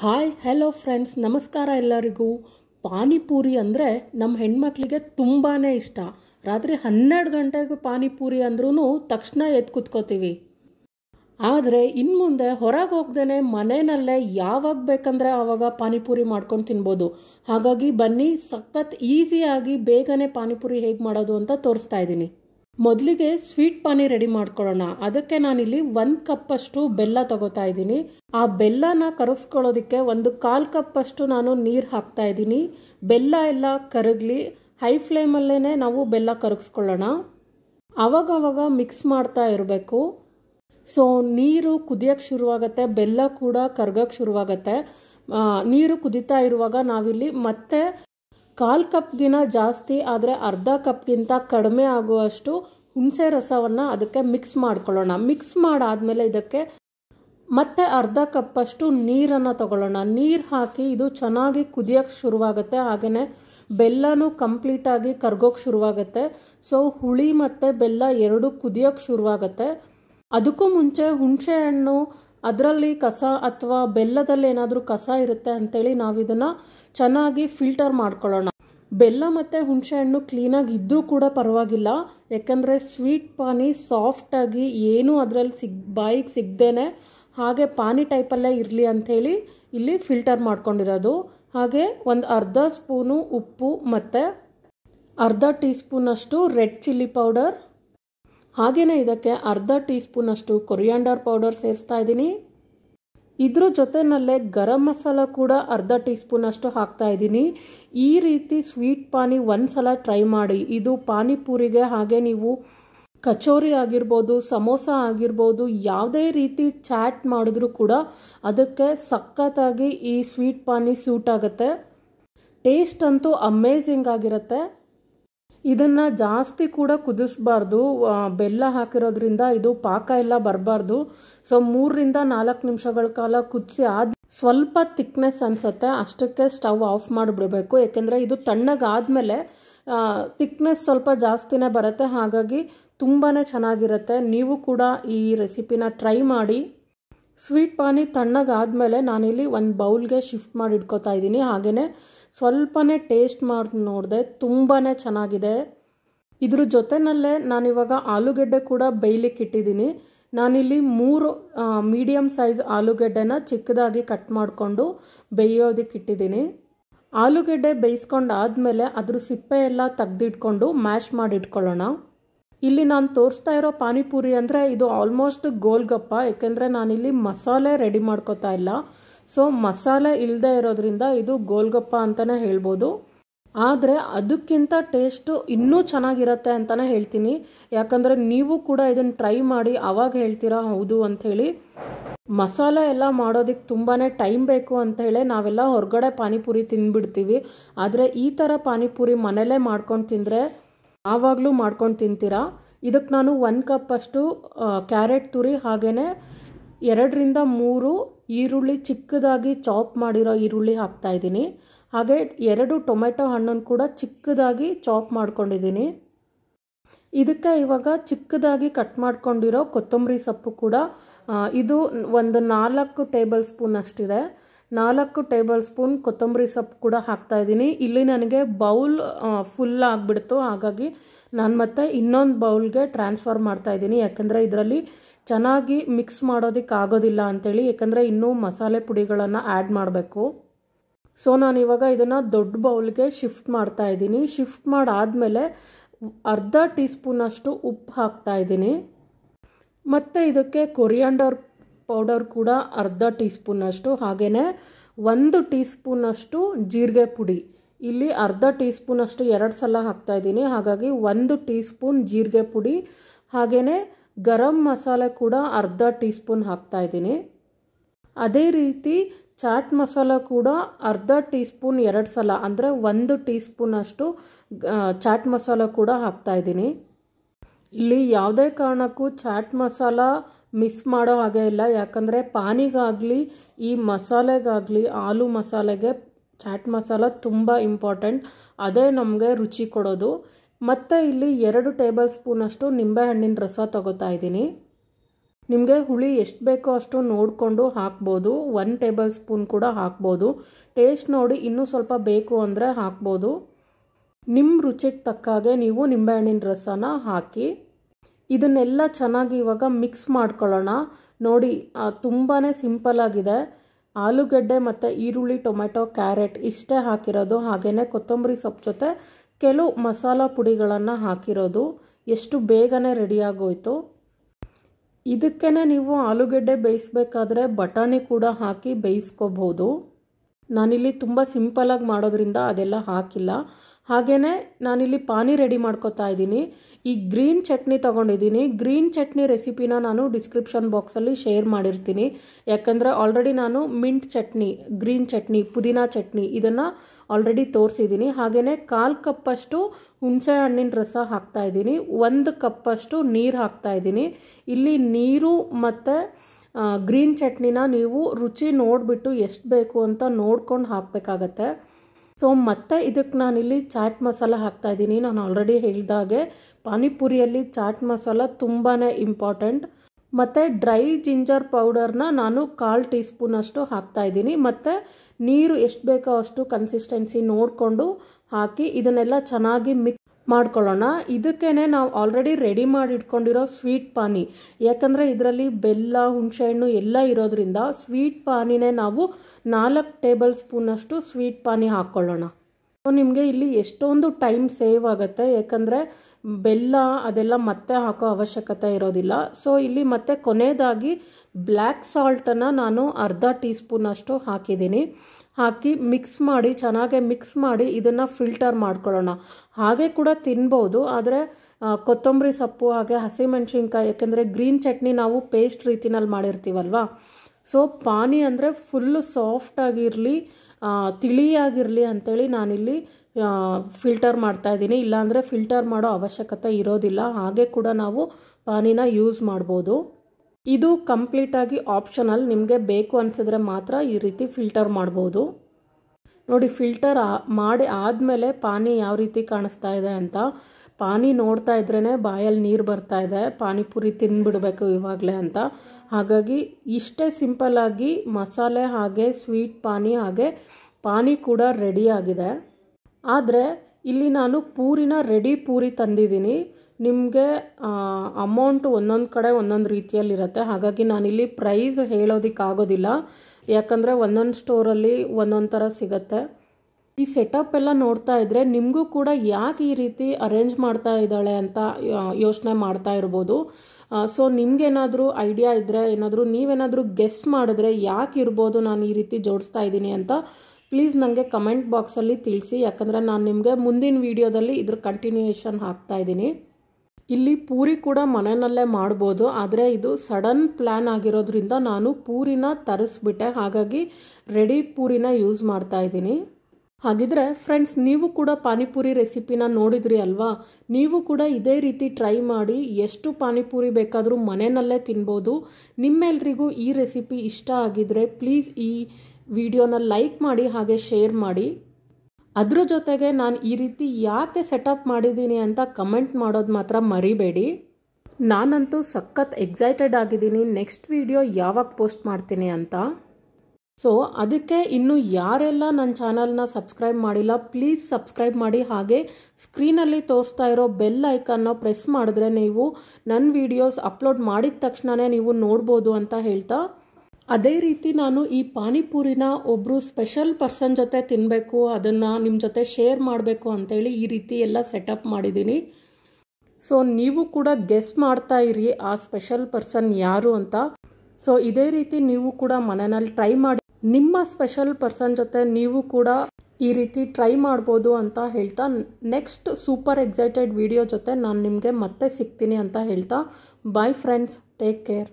hi hello friends ನಮಸ್ಕಾರ ಎಲ್ಲರಿಗೂ ಪಾನಿಪೂರಿ ಅಂದರೆ ನಮ್ಮ ಹೆಣ್ಮಕ್ಳಿಗೆ ತುಂಬಾ ಇಷ್ಟ ರಾತ್ರಿ ಹನ್ನೆರಡು ಗಂಟೆಗೆ ಪಾನಿಪೂರಿ ಅಂದ್ರೂ ತಕ್ಷಣ ಎದ್ದು ಕುತ್ಕೋತೀವಿ ಆದರೆ ಇನ್ನು ಮುಂದೆ ಹೊರಗೆ ಹೋಗ್ದೇ ಮನೆಯಲ್ಲೇ ಯಾವಾಗ ಬೇಕಂದರೆ ಆವಾಗ ಪಾನಿಪುರಿ ಮಾಡ್ಕೊಂಡು ತಿನ್ಬೋದು ಹಾಗಾಗಿ ಬನ್ನಿ ಸಖತ್ ಈಸಿಯಾಗಿ ಬೇಗನೆ ಪಾನಿಪುರಿ ಹೇಗೆ ಮಾಡೋದು ಅಂತ ತೋರಿಸ್ತಾ ಇದ್ದೀನಿ ಮೊದಲಿಗೆ ಸ್ವೀಟ್ ಪಾನಿ ರೆಡಿ ಮಾಡ್ಕೊಳ್ಳೋಣ ಅದಕ್ಕೆ ನಾನಿಲ್ಲಿ ಒಂದು ಕಪ್ಪಷ್ಟು ಬೆಲ್ಲ ತಗೋತಾ ಇದ್ದೀನಿ ಆ ಬೆಲ್ಲನ ಕರಗಿಸ್ಕೊಳ್ಳೋದಕ್ಕೆ ಒಂದು ಕಾಲು ಕಪ್ಪಷ್ಟು ನಾನು ನೀರು ಹಾಕ್ತಾ ಇದ್ದೀನಿ ಬೆಲ್ಲ ಎಲ್ಲ ಕರಗಲಿ ಹೈ ಫ್ಲೇಮಲ್ಲೇ ನಾವು ಬೆಲ್ಲ ಕರಗಿಸ್ಕೊಳ್ಳೋಣ ಆವಾಗವಾಗ ಮಿಕ್ಸ್ ಮಾಡ್ತಾ ಇರಬೇಕು ಸೊ ನೀರು ಕುದಿಯೋಕ್ಕೆ ಶುರುವಾಗತ್ತೆ ಬೆಲ್ಲ ಕೂಡ ಕರ್ಗೋಕ್ಕೆ ಶುರುವಾಗತ್ತೆ ನೀರು ಕುದೀತಾ ಇರುವಾಗ ನಾವಿಲ್ಲಿ ಮತ್ತೆ ಕಾಲು ಕಪ್ಗಿನ ಜಾಸ್ತಿ ಆದರೆ ಅರ್ಧ ಕಪ್ಗಿಂತ ಕಡಿಮೆ ಆಗುವಷ್ಟು ಹುಣಸೆ ರಸವನ್ನು ಅದಕ್ಕೆ ಮಿಕ್ಸ್ ಮಾಡ್ಕೊಳ್ಳೋಣ ಮಿಕ್ಸ್ ಮಾಡಾದಮೇಲೆ ಇದಕ್ಕೆ ಮತ್ತೆ ಅರ್ಧ ಕಪ್ಪಷ್ಟು ನೀರನ್ನು ತಗೊಳ್ಳೋಣ ನೀರು ಹಾಕಿ ಇದು ಚೆನ್ನಾಗಿ ಕುದಿಯೋಕ್ಕೆ ಶುರುವಾಗುತ್ತೆ ಹಾಗೆಯೇ ಬೆಲ್ಲನೂ ಕಂಪ್ಲೀಟಾಗಿ ಕರ್ಗೋಕೆ ಶುರುವಾಗುತ್ತೆ ಸೊ ಹುಳಿ ಮತ್ತು ಬೆಲ್ಲ ಎರಡೂ ಕುದಿಯೋಕ್ಕೆ ಶುರುವಾಗುತ್ತೆ ಅದಕ್ಕೂ ಮುಂಚೆ ಹುಣಸೆ ಹಣ್ಣು ಅದರಲ್ಲಿ ಕಸ ಅಥವಾ ಬೆಲ್ಲದಲ್ಲಿ ಏನಾದರೂ ಕಸ ಇರುತ್ತೆ ಅಂಥೇಳಿ ನಾವು ಇದನ್ನು ಚೆನ್ನಾಗಿ ಫಿಲ್ಟರ್ ಮಾಡ್ಕೊಳ್ಳೋಣ ಬೆಲ್ಲ ಮತ್ತು ಹುಣಸೆಹಣ್ಣು ಕ್ಲೀನಾಗಿ ಇದ್ದರೂ ಕೂಡ ಪರವಾಗಿಲ್ಲ ಯಾಕಂದರೆ ಸ್ವೀಟ್ ಪಾನಿ ಸಾಫ್ಟಾಗಿ ಏನೂ ಅದರಲ್ಲಿ ಸಿಗ್ ಬಾಯಿಗೆ ಸಿಗ್ದೇನೆ ಹಾಗೆ ಪಾನಿ ಟೈಪಲ್ಲೇ ಇರಲಿ ಅಂಥೇಳಿ ಇಲ್ಲಿ ಫಿಲ್ಟರ್ ಮಾಡ್ಕೊಂಡಿರೋದು ಹಾಗೆ ಒಂದು ಅರ್ಧ ಸ್ಪೂನು ಉಪ್ಪು ಮತ್ತು ಅರ್ಧ ಟೀ ಸ್ಪೂನಷ್ಟು ರೆಡ್ ಚಿಲ್ಲಿ ಪೌಡರ್ ಹಾಗೆಯೇ ಇದಕ್ಕೆ ಅರ್ಧ ಟೀ ಸ್ಪೂನಷ್ಟು ಕೊರಿಯಾಂಡರ್ ಪೌಡರ್ ಸೇರಿಸ್ತಾ ಇದ್ದೀನಿ ಇದ್ರ ಜೊತೆನಲ್ಲೇ ಗರಂ ಮಸಾಲ ಕೂಡ ಅರ್ಧ ಟೀ ಅಷ್ಟು ಹಾಕ್ತಾ ಇದ್ದೀನಿ ಈ ರೀತಿ ಸ್ವೀಟ್ ಪಾನಿ ಒಂದು ಸಲ ಟ್ರೈ ಮಾಡಿ ಇದು ಪಾನಿಪೂರಿಗೆ ಹಾಗೆ ನೀವು ಕಚೋರಿ ಆಗಿರ್ಬೋದು ಸಮೋಸ ಆಗಿರ್ಬೋದು ಯಾವುದೇ ರೀತಿ ಚಾಟ್ ಮಾಡಿದ್ರೂ ಕೂಡ ಅದಕ್ಕೆ ಸಖತ್ತಾಗಿ ಈ ಸ್ವೀಟ್ ಪಾನಿ ಸೂಟ್ ಆಗುತ್ತೆ ಟೇಸ್ಟ್ ಅಂತೂ ಅಮೇಝಿಂಗ್ ಆಗಿರುತ್ತೆ ಇದನ್ನು ಜಾಸ್ತಿ ಕೂಡ ಕುದಿಸ್ಬಾರ್ದು ಬೆಲ್ಲ ಹಾಕಿರೋದ್ರಿಂದ ಇದು ಪಾಕ ಎಲ್ಲ ಬರಬಾರ್ದು ಸೊ ಮೂರರಿಂದ ನಾಲ್ಕು ನಿಮಿಷಗಳ ಕಾಲ ಕುದಿಸಿ ಆದ ಸ್ವಲ್ಪ ತಿಕ್ನೆಸ್ ಅನಿಸುತ್ತೆ ಅಷ್ಟಕ್ಕೆ ಸ್ಟವ್ ಆಫ್ ಮಾಡಿಬಿಡಬೇಕು ಏಕೆಂದರೆ ಇದು ತಣ್ಣಗಾದಮೇಲೆ ತಿಕ್ನೆಸ್ ಸ್ವಲ್ಪ ಜಾಸ್ತಿನೇ ಬರುತ್ತೆ ಹಾಗಾಗಿ ತುಂಬಾ ಚೆನ್ನಾಗಿರುತ್ತೆ ನೀವು ಕೂಡ ಈ ರೆಸಿಪಿನ ಟ್ರೈ ಮಾಡಿ ಸ್ವೀಟ್ ಪಾನಿ ತಣ್ಣಗಾದಮೇಲೆ ನಾನಿಲ್ಲಿ ಒಂದು ಬೌಲ್ಗೆ ಶಿಫ್ಟ್ ಮಾಡಿ ಇಟ್ಕೋತಾ ಇದ್ದೀನಿ ಹಾಗೆಯೇ ಸ್ವಲ್ಪನೇ ಟೇಸ್ಟ್ ಮಾಡಿ ನೋಡಿದೆ ತುಂಬಾ ಚೆನ್ನಾಗಿದೆ ಇದ್ರ ಜೊತೆಯಲ್ಲೇ ನಾನಿವಾಗ ಆಲೂಗೆಡ್ಡೆ ಕೂಡ ಬೇಯಲಿಕ್ಕೆ ಇಟ್ಟಿದ್ದೀನಿ ನಾನಿಲ್ಲಿ ಮೂರು ಮೀಡಿಯಮ್ ಸೈಜ್ ಆಲೂಗೆಡ್ಡೆನ ಚಿಕ್ಕದಾಗಿ ಕಟ್ ಮಾಡಿಕೊಂಡು ಬೇಯೋದಕ್ಕೆ ಇಟ್ಟಿದ್ದೀನಿ ಆಲೂಗೆಡ್ಡೆ ಬೇಯಿಸ್ಕೊಂಡಾದಮೇಲೆ ಅದ್ರ ಸಿಪ್ಪೆ ಎಲ್ಲ ತೆಗ್ದಿಟ್ಕೊಂಡು ಮ್ಯಾಶ್ ಮಾಡಿಟ್ಕೊಳ್ಳೋಣ ಇಲ್ಲಿ ನಾನು ತೋರಿಸ್ತಾ ಇರೋ ಪಾನಿಪುರಿ ಅಂದರೆ ಇದು ಆಲ್ಮೋಸ್ಟ್ ಗೋಲ್ಗಪ್ಪ ಏಕೆಂದರೆ ನಾನಿಲ್ಲಿ ಮಸಾಲೆ ರೆಡಿ ಮಾಡ್ಕೋತಾ ಇಲ್ಲ ಸೊ ಮಸಾಲೆ ಇಲ್ಲದೆ ಇರೋದ್ರಿಂದ ಇದು ಗೋಲ್ಗಪ್ಪ ಅಂತಲೇ ಹೇಳ್ಬೋದು ಆದರೆ ಅದಕ್ಕಿಂತ ಟೇಸ್ಟು ಇನ್ನೂ ಚೆನ್ನಾಗಿರತ್ತೆ ಅಂತಲೇ ಹೇಳ್ತೀನಿ ಯಾಕಂದರೆ ನೀವು ಕೂಡ ಇದನ್ನು ಟ್ರೈ ಮಾಡಿ ಆವಾಗ ಹೇಳ್ತೀರಾ ಹೌದು ಅಂಥೇಳಿ ಮಸಾಲೆ ಎಲ್ಲ ಮಾಡೋದಕ್ಕೆ ತುಂಬಾ ಟೈಮ್ ಬೇಕು ಅಂತ ಹೇಳಿ ನಾವೆಲ್ಲ ಹೊರಗಡೆ ಪಾನಿಪುರಿ ತಿನ್ಬಿಡ್ತೀವಿ ಆದರೆ ಈ ಥರ ಪಾನಿಪುರಿ ಮನೇಲೇ ಮಾಡ್ಕೊಂಡು ತಿಂದರೆ ಯಾವಾಗಲೂ ಮಾಡ್ಕೊಂಡು ತಿಂತೀರಾ ಇದಕ್ಕೆ ನಾನು ಕಪ್ ಅಷ್ಟು ಕ್ಯಾರೆಟ್ ತುರಿ ಹಾಗೆಯೇ ಎರಡರಿಂದ ಮೂರು ಈರುಳ್ಳಿ ಚಿಕ್ಕದಾಗಿ ಚಾಪ್ ಮಾಡಿರೋ ಈರುಳ್ಳಿ ಹಾಕ್ತಾ ಇದ್ದೀನಿ ಹಾಗೆ ಎರಡು ಟೊಮೆಟೊ ಹಣ್ಣನ್ನು ಕೂಡ ಚಿಕ್ಕದಾಗಿ ಚಾಪ್ ಮಾಡ್ಕೊಂಡಿದ್ದೀನಿ ಇದಕ್ಕೆ ಇವಾಗ ಚಿಕ್ಕದಾಗಿ ಕಟ್ ಮಾಡ್ಕೊಂಡಿರೋ ಕೊತ್ತಂಬರಿ ಸೊಪ್ಪು ಕೂಡ ಇದು ಒಂದು ನಾಲ್ಕು ಟೇಬಲ್ ಸ್ಪೂನ್ ಅಷ್ಟಿದೆ ನಾಲ್ಕು ಟೇಬಲ್ ಸ್ಪೂನ್ ಕೊತ್ತಂಬರಿ ಸೊಪ್ಪು ಕೂಡ ಹಾಕ್ತಾಯಿದ್ದೀನಿ ಇಲ್ಲಿ ನನಗೆ ಬೌಲ್ ಫುಲ್ ಆಗಿಬಿಡ್ತು ಹಾಗಾಗಿ ನಾನು ಮತ್ತೆ ಇನ್ನೊಂದು ಬೌಲ್ಗೆ ಟ್ರಾನ್ಸ್ಫರ್ ಮಾಡ್ತಾಯಿದ್ದೀನಿ ಯಾಕಂದರೆ ಇದರಲ್ಲಿ ಚೆನ್ನಾಗಿ ಮಿಕ್ಸ್ ಮಾಡೋದಕ್ಕೆ ಆಗೋದಿಲ್ಲ ಅಂಥೇಳಿ ಯಾಕಂದರೆ ಇನ್ನೂ ಮಸಾಲೆ ಪುಡಿಗಳನ್ನು ಆ್ಯಡ್ ಮಾಡಬೇಕು ಸೊ ಇವಾಗ ಇದನ್ನು ದೊಡ್ಡ ಬೌಲ್ಗೆ ಶಿಫ್ಟ್ ಮಾಡ್ತಾ ಇದ್ದೀನಿ ಶಿಫ್ಟ್ ಮಾಡಾದಮೇಲೆ ಅರ್ಧ ಟೀ ಸ್ಪೂನಷ್ಟು ಉಪ್ಪು ಹಾಕ್ತಾ ಮತ್ತು ಇದಕ್ಕೆ ಕೊರಿಯಾಂಡರ್ ಪೌಡರ್ ಕೂಡ ಅರ್ಧ ಟೀ ಸ್ಪೂನಷ್ಟು ಹಾಗೆಯೇ ಒಂದು ಟೀ ಸ್ಪೂನಷ್ಟು ಜೀರಿಗೆ ಪುಡಿ ಇಲ್ಲಿ ಅರ್ಧ ಟೀ ಸ್ಪೂನಷ್ಟು ಎರಡು ಸಲ ಹಾಕ್ತಾಯಿದ್ದೀನಿ ಹಾಗಾಗಿ ಒಂದು ಟೀ ಸ್ಪೂನ್ ಜೀರಿಗೆ ಪುಡಿ ಹಾಗೆಯೇ ಗರಂ ಮಸಾಲೆ ಕೂಡ ಅರ್ಧ ಟೀ ಸ್ಪೂನ್ ಹಾಕ್ತಾಯಿದ್ದೀನಿ ಅದೇ ರೀತಿ ಚಾಟ್ ಮಸಾಲ ಕೂಡ ಅರ್ಧ ಟೀ ಸ್ಪೂನ್ ಎರಡು ಸಲ ಅಂದರೆ ಒಂದು ಟೀ ಸ್ಪೂನಷ್ಟು ಚಾಟ್ ಮಸಾಲ ಕೂಡ ಹಾಕ್ತಾ ಇದ್ದೀನಿ ಇಲ್ಲಿ ಯಾವುದೇ ಕಾರಣಕ್ಕೂ ಚಾಟ್ ಮಸಾಲ ಮಿಸ್ ಮಾಡೋ ಹಾಗೆ ಇಲ್ಲ ಯಾಕಂದರೆ ಪಾನಿಗಾಗಲಿ ಈ ಮಸಾಲೆಗಾಗಲಿ ಆಲೂ ಮಸಾಲೆಗೆ ಚಾಟ್ ಮಸಾಲ ತುಂಬ ಇಂಪಾರ್ಟೆಂಟ್ ಅದೇ ನಮಗೆ ರುಚಿ ಕೊಡೋದು ಮತ್ತು ಇಲ್ಲಿ ಎರಡು ಟೇಬಲ್ ಸ್ಪೂನಷ್ಟು ನಿಂಬೆಹಣ್ಣಿನ ರಸ ತಗೋತಾ ಇದ್ದೀನಿ ನಿಮಗೆ ಹುಳಿ ಎಷ್ಟು ಬೇಕೋ ಅಷ್ಟು ನೋಡಿಕೊಂಡು ಹಾಕ್ಬೋದು ಒನ್ ಟೇಬಲ್ ಸ್ಪೂನ್ ಕೂಡ ಹಾಕ್ಬೋದು ಟೇಸ್ಟ್ ನೋಡಿ ಇನ್ನೂ ಸ್ವಲ್ಪ ಬೇಕು ಅಂದರೆ ಹಾಕ್ಬೋದು ನಿಮ್ಮ ರುಚಿಗೆ ತಕ್ಕ ಹಾಗೆ ನೀವು ನಿಂಬೆಹಣ್ಣಿನ ರಸನ ಹಾಕಿ ಇದನ್ನೆಲ್ಲ ಚೆನ್ನಾಗಿ ಇವಾಗ ಮಿಕ್ಸ್ ಮಾಡ್ಕೊಳ್ಳೋಣ ನೋಡಿ ತುಂಬಾ ಆಗಿದೆ ಆಲೂಗಡ್ಡೆ ಮತ್ತು ಈರುಳ್ಳಿ ಟೊಮೆಟೊ ಕ್ಯಾರೆಟ್ ಇಷ್ಟೇ ಹಾಕಿರೋದು ಹಾಗೆಯೇ ಕೊತ್ತಂಬರಿ ಸೊಪ್ಪು ಜೊತೆ ಕೆಲವು ಮಸಾಲ ಪುಡಿಗಳನ್ನು ಹಾಕಿರೋದು ಎಷ್ಟು ಬೇಗನೆ ರೆಡಿಯಾಗೋಯಿತು ಇದಕ್ಕೇ ನೀವು ಆಲೂಗಡ್ಡೆ ಬೇಯಿಸಬೇಕಾದ್ರೆ ಬಟಾಣಿ ಕೂಡ ಹಾಕಿ ಬೇಯಿಸ್ಕೋಬೋದು ನಾನಿಲ್ಲಿ ತುಂಬ ಸಿಂಪಲಾಗಿ ಮಾಡೋದ್ರಿಂದ ಅದೆಲ್ಲ ಹಾಕಿಲ್ಲ ಹಾಗೇ ನಾನಿಲ್ಲಿ ಪಾನಿ ರೆಡಿ ಮಾಡ್ಕೋತಾ ಇದ್ದೀನಿ ಈ ಗ್ರೀನ್ ಚಟ್ನಿ ತೊಗೊಂಡಿದ್ದೀನಿ ಗ್ರೀನ್ ಚಟ್ನಿ ರೆಸಿಪಿನ ನಾನು ಡಿಸ್ಕ್ರಿಪ್ಷನ್ ಬಾಕ್ಸಲ್ಲಿ ಶೇರ್ ಮಾಡಿರ್ತೀನಿ ಯಾಕಂದರೆ ಆಲ್ರೆಡಿ ನಾನು ಮಿಂಟ್ ಚಟ್ನಿ ಗ್ರೀನ್ ಚಟ್ನಿ ಪುದೀನಾ ಚಟ್ನಿ ಇದನ್ನು ಆಲ್ರೆಡಿ ತೋರಿಸಿದ್ದೀನಿ ಹಾಗೆಯೇ ಕಾಲು ಕಪ್ಪಷ್ಟು ಹುಣಸೆ ಹಣ್ಣಿನ ರಸ ಹಾಕ್ತಾ ಇದ್ದೀನಿ ಒಂದು ಕಪ್ಪಷ್ಟು ನೀರು ಹಾಕ್ತಾ ಇದ್ದೀನಿ ಇಲ್ಲಿ ನೀರು ಮತ್ತು ಗ್ರೀನ್ ಚಟ್ನಿನ ನೀವು ರುಚಿ ನೋಡಿಬಿಟ್ಟು ಎಷ್ಟು ಬೇಕು ಅಂತ ನೋಡ್ಕೊಂಡು ಹಾಕಬೇಕಾಗತ್ತೆ ಸೊ ಮತ್ತೆ ಇದಕ್ಕೆ ನಾನಿಲ್ಲಿ ಚಾಟ್ ಮಸಾಲ ಹಾಕ್ತಾ ಇದ್ದೀನಿ ನಾನು ಆಲ್ರೆಡಿ ಹೇಳಿದಾಗೆ ಪಾನಿಪುರಿಯಲ್ಲಿ ಚಾಟ್ ಮಸಾಲ ತುಂಬಾ ಇಂಪಾರ್ಟೆಂಟ್ ಮತ್ತು ಡ್ರೈ ಜಿಂಜರ್ ಪೌಡರ್ನ ನಾನು ಕಾಲು ಟೀ ಹಾಕ್ತಾ ಇದ್ದೀನಿ ಮತ್ತು ನೀರು ಎಷ್ಟು ಬೇಕೋ ಅಷ್ಟು ಕನ್ಸಿಸ್ಟೆನ್ಸಿ ನೋಡಿಕೊಂಡು ಹಾಕಿ ಇದನ್ನೆಲ್ಲ ಚೆನ್ನಾಗಿ ಮಿಕ್ಸ್ ಮಾಡ್ಕೊಳ್ಳೋಣ ಇದಕ್ಕೇ ನಾವು ಆಲ್ರೆಡಿ ರೆಡಿ ಮಾಡಿ ಇಟ್ಕೊಂಡಿರೋ ಸ್ವೀಟ್ ಪಾನಿ ಯಾಕಂದರೆ ಇದರಲ್ಲಿ ಬೆಲ್ಲ ಹುಣಸೆಹಣ್ಣು ಎಲ್ಲ ಇರೋದ್ರಿಂದ ಸ್ವೀಟ್ ಪಾನಿನೇ ನಾವು ನಾಲ್ಕು ಟೇಬಲ್ ಸ್ಪೂನಷ್ಟು ಸ್ವೀಟ್ ಪಾನಿ ಹಾಕ್ಕೊಳ್ಳೋಣ ಸೊ ನಿಮಗೆ ಇಲ್ಲಿ ಎಷ್ಟೊಂದು ಟೈಮ್ ಸೇವ್ ಆಗುತ್ತೆ ಯಾಕಂದರೆ ಬೆಲ್ಲ ಅದೆಲ್ಲ ಮತ್ತೆ ಹಾಕೋ ಅವಶ್ಯಕತೆ ಇರೋದಿಲ್ಲ ಸೊ ಇಲ್ಲಿ ಮತ್ತೆ ಕೊನೆಯದಾಗಿ ಬ್ಲ್ಯಾಕ್ ಸಾಲ್ಟನ್ನು ನಾನು ಅರ್ಧ ಟೀ ಸ್ಪೂನಷ್ಟು ಹಾಕಿದ್ದೀನಿ ಹಾಕಿ ಮಿಕ್ಸ್ ಮಾಡಿ ಚೆನ್ನಾಗೆ ಮಿಕ್ಸ್ ಮಾಡಿ ಇದನ್ನು ಫಿಲ್ಟರ್ ಮಾಡ್ಕೊಳ್ಳೋಣ ಹಾಗೆ ಕೂಡ ತಿನ್ಬೋದು ಆದರೆ ಕೊತ್ತಂಬರಿ ಸೊಪ್ಪು ಹಾಗೆ ಹಸಿಮೆಣ್ಸಿನ್ಕಾಯಿ ಯಾಕೆಂದರೆ ಗ್ರೀನ್ ಚಟ್ನಿ ನಾವು ಪೇಸ್ಟ್ ರೀತಿನಲ್ಲಿ ಮಾಡಿರ್ತೀವಲ್ವ ಸೊ ಪಾನಿ ಅಂದರೆ ಫುಲ್ಲು ಸಾಫ್ಟಾಗಿರಲಿ ತಿಳಿಯಾಗಿರಲಿ ಅಂಥೇಳಿ ನಾನಿಲ್ಲಿ ಫಿಲ್ಟರ್ ಮಾಡ್ತಾ ಇದ್ದೀನಿ ಇಲ್ಲಾಂದರೆ ಫಿಲ್ಟರ್ ಮಾಡೋ ಅವಶ್ಯಕತೆ ಇರೋದಿಲ್ಲ ಹಾಗೆ ಕೂಡ ನಾವು ಪಾನಿನ ಯೂಸ್ ಮಾಡ್ಬೋದು ಇದು ಕಂಪ್ಲೀಟಾಗಿ ಆಪ್ಷನಲ್ ನಿಮಗೆ ಬೇಕು ಅನಿಸಿದ್ರೆ ಮಾತ್ರ ಈ ರೀತಿ ಫಿಲ್ಟರ್ ಮಾಡ್ಬೋದು ನೋಡಿ ಫಿಲ್ಟರ್ ಮಾಡಿ ಆದಮೇಲೆ ಪಾನಿ ಯಾವ ರೀತಿ ಕಾಣಿಸ್ತಾ ಇದೆ ಅಂತ ಪಾನಿ ನೋಡ್ತಾ ಇದ್ರೇ ಬಾಯಲ್ಲಿ ನೀರು ಬರ್ತಾ ಇದೆ ಪಾನಿಪುರಿ ತಿಂದುಬಿಡಬೇಕು ಇವಾಗಲೇ ಅಂತ ಹಾಗಾಗಿ ಇಷ್ಟೇ ಸಿಂಪಲ್ಲಾಗಿ ಮಸಾಲೆ ಹಾಗೆ ಸ್ವೀಟ್ ಪಾನಿ ಹಾಗೆ ಪಾನಿ ಕೂಡ ರೆಡಿಯಾಗಿದೆ ಆದರೆ ಇಲ್ಲಿ ನಾನು ಪೂರಿನ ರೆಡಿ ಪೂರಿ ತಂದಿದ್ದೀನಿ ನಿಮಗೆ ಅಮೌಂಟ್ ಒಂದೊಂದು ಕಡೆ ಒಂದೊಂದು ರೀತಿಯಲ್ಲಿರುತ್ತೆ ಹಾಗಾಗಿ ನಾನಿಲ್ಲಿ ಪ್ರೈಸ್ ಹೇಳೋದಕ್ಕಾಗೋದಿಲ್ಲ ಯಾಕಂದರೆ ಒಂದೊಂದು ಸ್ಟೋರಲ್ಲಿ ಒಂದೊಂದು ಥರ ಸಿಗತ್ತೆ ಈ ಸೆಟಪ್ ಎಲ್ಲ ನೋಡ್ತಾ ಇದ್ದರೆ ನಿಮಗೂ ಕೂಡ ಯಾಕೆ ಈ ರೀತಿ ಅರೇಂಜ್ ಮಾಡ್ತಾ ಇದ್ದಾಳೆ ಅಂತ ಯೋಚನೆ ಮಾಡ್ತಾ ಇರ್ಬೋದು ಸೊ ನಿಮ್ಗೇನಾದರೂ ಐಡಿಯಾ ಇದ್ದರೆ ಏನಾದರೂ ನೀವೇನಾದರೂ ಗೆಸ್ಟ್ ಮಾಡಿದ್ರೆ ಯಾಕೆ ಇರ್ಬೋದು ನಾನು ಈ ರೀತಿ ಜೋಡಿಸ್ತಾ ಇದ್ದೀನಿ ಅಂತ ಪ್ಲೀಸ್ ನನಗೆ ಕಮೆಂಟ್ ಬಾಕ್ಸಲ್ಲಿ ತಿಳಿಸಿ ಯಾಕಂದರೆ ನಾನು ನಿಮಗೆ ಮುಂದಿನ ವೀಡಿಯೋದಲ್ಲಿ ಇದ್ರ ಕಂಟಿನ್ಯೂಯೇಷನ್ ಹಾಕ್ತಾ ಇದ್ದೀನಿ ಇಲ್ಲಿ ಪೂರಿ ಕೂಡ ಮನೆಯಲ್ಲೇ ಮಾಡ್ಬೋದು ಆದರೆ ಇದು ಸಡನ್ ಪ್ಲ್ಯಾನ್ ಆಗಿರೋದ್ರಿಂದ ನಾನು ಪೂರಿನ ತರಿಸ್ಬಿಟ್ಟೆ ಹಾಗಾಗಿ ರೆಡಿ ಪೂರಿನ ಯೂಸ್ ಮಾಡ್ತಾ ಇದ್ದೀನಿ ಹಾಗಿದ್ರೆ ಫ್ರೆಂಡ್ಸ್ ನೀವು ಕೂಡ ಪಾನಿಪುರಿ ರೆಸಿಪಿನ ನೋಡಿದ್ರಿ ಅಲ್ವಾ ನೀವು ಕೂಡ ಇದೇ ರೀತಿ ಟ್ರೈ ಮಾಡಿ ಎಷ್ಟು ಪಾನಿಪುರಿ ಬೇಕಾದರೂ ಮನೆಯಲ್ಲೇ ತಿನ್ಬೋದು ನಿಮ್ಮೆಲ್ರಿಗೂ ಈ ರೆಸಿಪಿ ಇಷ್ಟ ಆಗಿದ್ರೆ ಪ್ಲೀಸ್ ಈ ವಿಡಿಯೋನ ಲೈಕ್ ಮಾಡಿ ಹಾಗೆ ಶೇರ್ ಮಾಡಿ ಅದ್ರ ಜೊತೆಗೆ ನಾನು ಈ ರೀತಿ ಯಾಕೆ ಸೆಟಪ್ ಮಾಡಿದ್ದೀನಿ ಅಂತ ಕಮೆಂಟ್ ಮಾಡೋದು ಮಾತ್ರ ಮರಿಬೇಡಿ ನಾನಂತೂ ಸಖತ್ ಎಕ್ಸೈಟೆಡ್ ಆಗಿದ್ದೀನಿ ನೆಕ್ಸ್ಟ್ ವಿಡಿಯೋ ಯಾವಾಗ ಪೋಸ್ಟ್ ಮಾಡ್ತೀನಿ ಅಂತ ಸೊ ಅದಕ್ಕೆ ಇನ್ನು ಯಾರೆಲ್ಲ ನನ್ನ ಚಾನಲ್ನ ಸಬ್ಸ್ಕ್ರೈಬ್ ಮಾಡಿಲ್ಲ ಪ್ಲೀಸ್ ಸಬ್ಸ್ಕ್ರೈಬ್ ಮಾಡಿ ಹಾಗೆ ಸ್ಕ್ರೀನಲ್ಲಿ ತೋರಿಸ್ತಾ ಇರೋ ಬೆಲ್ ಐಕನ್ನ ಪ್ರೆಸ್ ಮಾಡಿದ್ರೆ ನೀವು ನನ್ನ ವೀಡಿಯೋಸ್ ಅಪ್ಲೋಡ್ ಮಾಡಿದ ತಕ್ಷಣವೇ ನೀವು ನೋಡ್ಬೋದು ಅಂತ ಹೇಳ್ತಾ ಅದೇ ರೀತಿ ನಾನು ಈ ಪಾನಿಪುರಿನ ಒಬ್ಬರು ಸ್ಪೆಷಲ್ ಪರ್ಸನ್ ಜೊತೆ ತಿನ್ನಬೇಕು ಅದನ್ನು ನಿಮ್ಮ ಜೊತೆ ಶೇರ್ ಮಾಡಬೇಕು ಅಂತೇಳಿ ಈ ರೀತಿ ಎಲ್ಲ ಸೆಟಪ್ ಮಾಡಿದ್ದೀನಿ ಸೊ ನೀವು ಕೂಡ ಗೆಸ್ ಮಾಡ್ತಾ ಇರಿ ಆ ಸ್ಪೆಷಲ್ ಪರ್ಸನ್ ಯಾರು ಅಂತ ಸೊ ಇದೇ ರೀತಿ ನೀವು ಕೂಡ ಮನೆಯಲ್ಲಿ ಟ್ರೈ ಮಾಡಿ ನಿಮ್ಮ ಸ್ಪೆಷಲ್ ಪರ್ಸನ್ ಜೊತೆ ನೀವು ಕೂಡ ಈ ರೀತಿ ಟ್ರೈ ಮಾಡ್ಬೋದು ಅಂತ ಹೇಳ್ತಾ ನೆಕ್ಸ್ಟ್ ಸೂಪರ್ ಎಕ್ಸೈಟೆಡ್ ವಿಡಿಯೋ ಜೊತೆ ನಾನು ನಿಮಗೆ ಮತ್ತೆ ಸಿಗ್ತೀನಿ ಅಂತ ಹೇಳ್ತಾ ಬಾಯ್ ಫ್ರೆಂಡ್ಸ್ ಟೇಕ್ ಕೇರ್